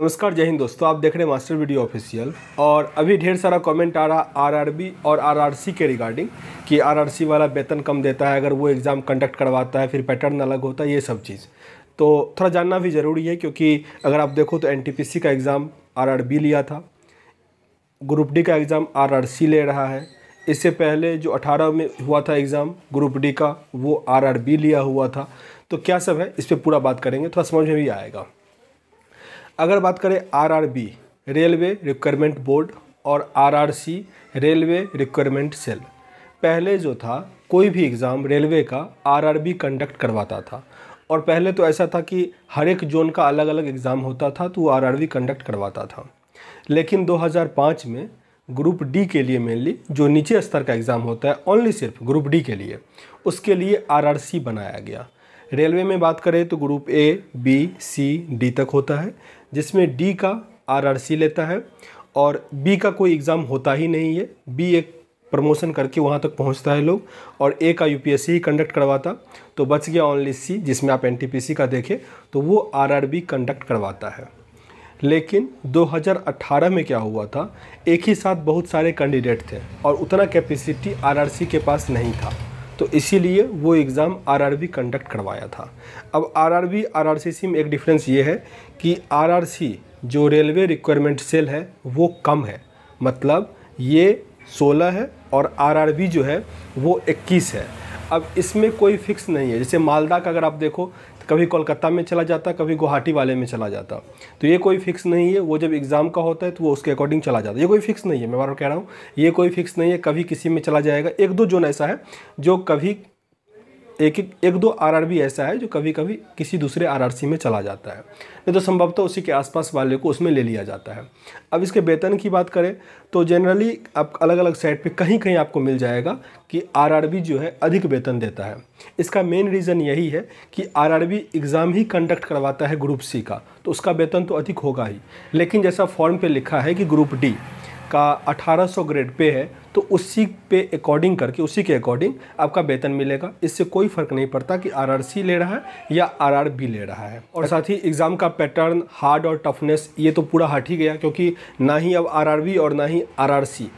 नमस्कार जय हिंद दोस्तों आप देख रहे हैं मास्टर वीडियो ऑफिशियल और अभी ढेर सारा कमेंट आ रहा आरआरबी और आरआरसी के रिगार्डिंग कि आरआरसी वाला वेतन कम देता है अगर वो एग्ज़ाम कंडक्ट करवाता है फिर पैटर्न अलग होता है ये सब चीज़ तो थोड़ा जानना भी ज़रूरी है क्योंकि अगर आप देखो तो सी का एग्ज़ाम बी लिया था ग्रुप डी का एग्ज़ाम सी ले रहा है इससे पहले जो अठारह में हुआ था एग्ज़ाम ग्रुप डी का वो बी लिया हुआ था तो क्या सब है इस पर पूरा बात करेंगे थोड़ा समझ में भी आएगा अगर बात करें आरआरबी रेलवे रिक्वायरमेंट बोर्ड और आरआरसी रेलवे रिक्वायरमेंट सेल पहले जो था कोई भी एग्ज़ाम रेलवे का आरआरबी कंडक्ट करवाता था और पहले तो ऐसा था कि हर एक जोन का अलग अलग एग्ज़ाम होता था तो वो बी कंडक्ट करवाता था लेकिन 2005 में ग्रुप डी के लिए मेनली जो नीचे स्तर का एग्ज़ाम होता है ओनली सिर्फ ग्रुप डी के लिए उसके लिए आरआरसी बनाया गया रेलवे में बात करें तो group A B C D तक होता है जिसमें डी का आरआरसी लेता है और बी का कोई एग्ज़ाम होता ही नहीं है बी एक प्रमोशन करके वहाँ तक पहुँचता है लोग और ए का यूपीएससी ही कंडक्ट करवाता तो बच गया ओनली सी जिसमें आप एनटीपीसी का देखें तो वो आरआरबी कंडक्ट करवाता है लेकिन 2018 में क्या हुआ था एक ही साथ बहुत सारे कैंडिडेट थे और उतना कैपेसिटी आरआरसी के पास नहीं था तो इसीलिए वो एग्ज़ाम आरआरबी कंडक्ट करवाया था अब आरआरबी आरआरसीसी में एक डिफरेंस ये है कि आरआरसी जो रेलवे रिक्वायरमेंट सेल है वो कम है मतलब ये 16 है और आरआरबी जो है वो 21 है अब इसमें कोई फिक्स नहीं है जैसे मालदा का अगर आप देखो कभी कोलकाता में चला जाता कभी गुवाहाटी वाले में चला जाता तो ये कोई फिक्स नहीं है वो जब एग्ज़ाम का होता है तो वो उसके अकॉर्डिंग चला जाता ये कोई फिक्स नहीं है मैं बार बार कह रहा हूँ ये कोई फिक्स नहीं है कभी किसी में चला जाएगा एक दो जोन ऐसा है जो कभी एक एक एक दो आरआरबी ऐसा है जो कभी कभी किसी दूसरे आरआरसी में चला जाता है नहीं तो संभवतः उसी के आसपास वाले को उसमें ले लिया जाता है अब इसके वेतन की बात करें तो जनरली आप अलग अलग साइट पे कहीं कहीं आपको मिल जाएगा कि आरआरबी जो है अधिक वेतन देता है इसका मेन रीज़न यही है कि बी एग्ज़ाम ही कंडक्ट करवाता है ग्रुप सी का तो उसका वेतन तो अधिक होगा ही लेकिन जैसा फॉर्म पर लिखा है कि ग्रुप डी आपका 1800 ग्रेड पे है तो उसी पे अकॉर्डिंग करके उसी के अकॉर्डिंग आपका वेतन मिलेगा इससे कोई फ़र्क नहीं पड़ता कि आरआरसी ले रहा है या आरआरबी ले रहा है और साथ ही एग्ज़ाम का पैटर्न हार्ड और टफनेस ये तो पूरा हट ही गया क्योंकि ना ही अब आरआरबी और ना ही आरआरसी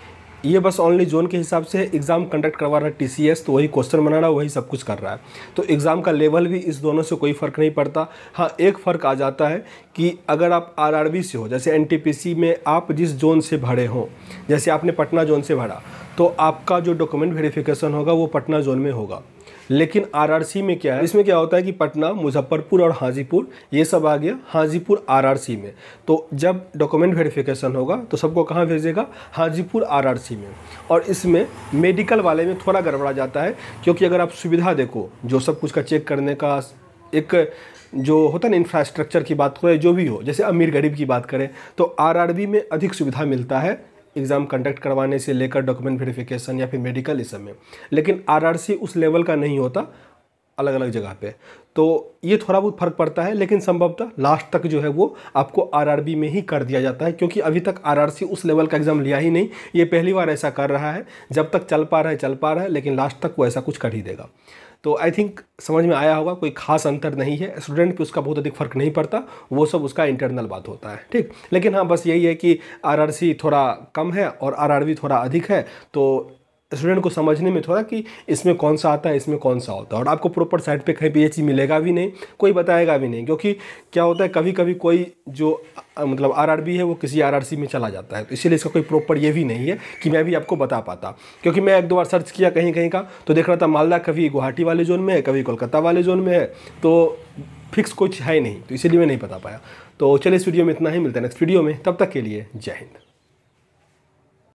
ये बस ऑनली जोन के हिसाब से एग्ज़ाम कंडक्ट करवा रहा है एस तो वही क्वेश्चन बना रहा है वही सब कुछ कर रहा है तो एग्ज़ाम का लेवल भी इस दोनों से कोई फ़र्क नहीं पड़ता हाँ एक फ़र्क आ जाता है कि अगर आप आरआरबी से हो जैसे एनटीपीसी में आप जिस जोन से भरे हों जैसे आपने पटना जोन से भरा तो आपका जो डॉक्यूमेंट वेरिफिकेशन होगा वो पटना जोन में होगा लेकिन आरआरसी में क्या है इसमें क्या होता है कि पटना मुजफ्फरपुर और हाजीपुर ये सब आ गया हाजीपुर आरआरसी में तो जब डॉक्यूमेंट वेरिफिकेशन होगा तो सबको कहाँ भेजेगा हाजीपुर आरआरसी में और इसमें मेडिकल वाले में थोड़ा गड़बड़ा जाता है क्योंकि अगर आप सुविधा देखो जो सब कुछ का चेक करने का एक जो होता है ना इंफ्रास्ट्रक्चर की बात करें जो भी हो जैसे अमीर गरीब की बात करें तो आरआरबी में अधिक सुविधा मिलता है एग्ज़ाम कंडक्ट करवाने से लेकर डॉक्यूमेंट वेरिफिकेशन या फिर मेडिकल इस समय में लेकिन आरआरसी उस लेवल का नहीं होता अलग अलग जगह पे तो ये थोड़ा बहुत फर्क पड़ता है लेकिन संभवतः लास्ट तक जो है वो आपको आरआरबी में ही कर दिया जाता है क्योंकि अभी तक आरआरसी उस लेवल का एग्ज़ाम लिया ही नहीं ये पहली बार ऐसा कर रहा है जब तक चल पा रहा है चल पा रहा है लेकिन लास्ट तक वो ऐसा कुछ कर ही देगा तो आई थिंक समझ में आया होगा कोई खास अंतर नहीं है स्टूडेंट पे उसका बहुत अधिक फ़र्क नहीं पड़ता वो सब उसका इंटरनल बात होता है ठीक लेकिन हाँ बस यही है कि आरआरसी थोड़ा कम है और आरआरबी थोड़ा अधिक है तो स्टूडेंट को समझने में थोड़ा कि इसमें कौन सा आता है इसमें कौन सा होता है और आपको प्रॉपर साइट पे कहीं पे ये चीज़ मिलेगा भी नहीं कोई बताएगा भी नहीं क्योंकि क्या होता है कभी कभी कोई जो मतलब आरआरबी है वो किसी आरआरसी में चला जाता है तो इसीलिए इसका कोई प्रॉपर ये भी नहीं है कि मैं भी आपको बता पाता क्योंकि मैं एक दो बार सर्च किया कहीं कहीं का तो देख रहा था मालदा कभी गुवाहाटी वाले जोन में है कभी कोलकाता वाले जोन में है तो फिक्स कुछ है नहीं तो इसीलिए मैं नहीं बता पाया तो चलिए इस वीडियो में इतना ही मिलता है नेक्स्ट वीडियो में तब तक के लिए जय हिंद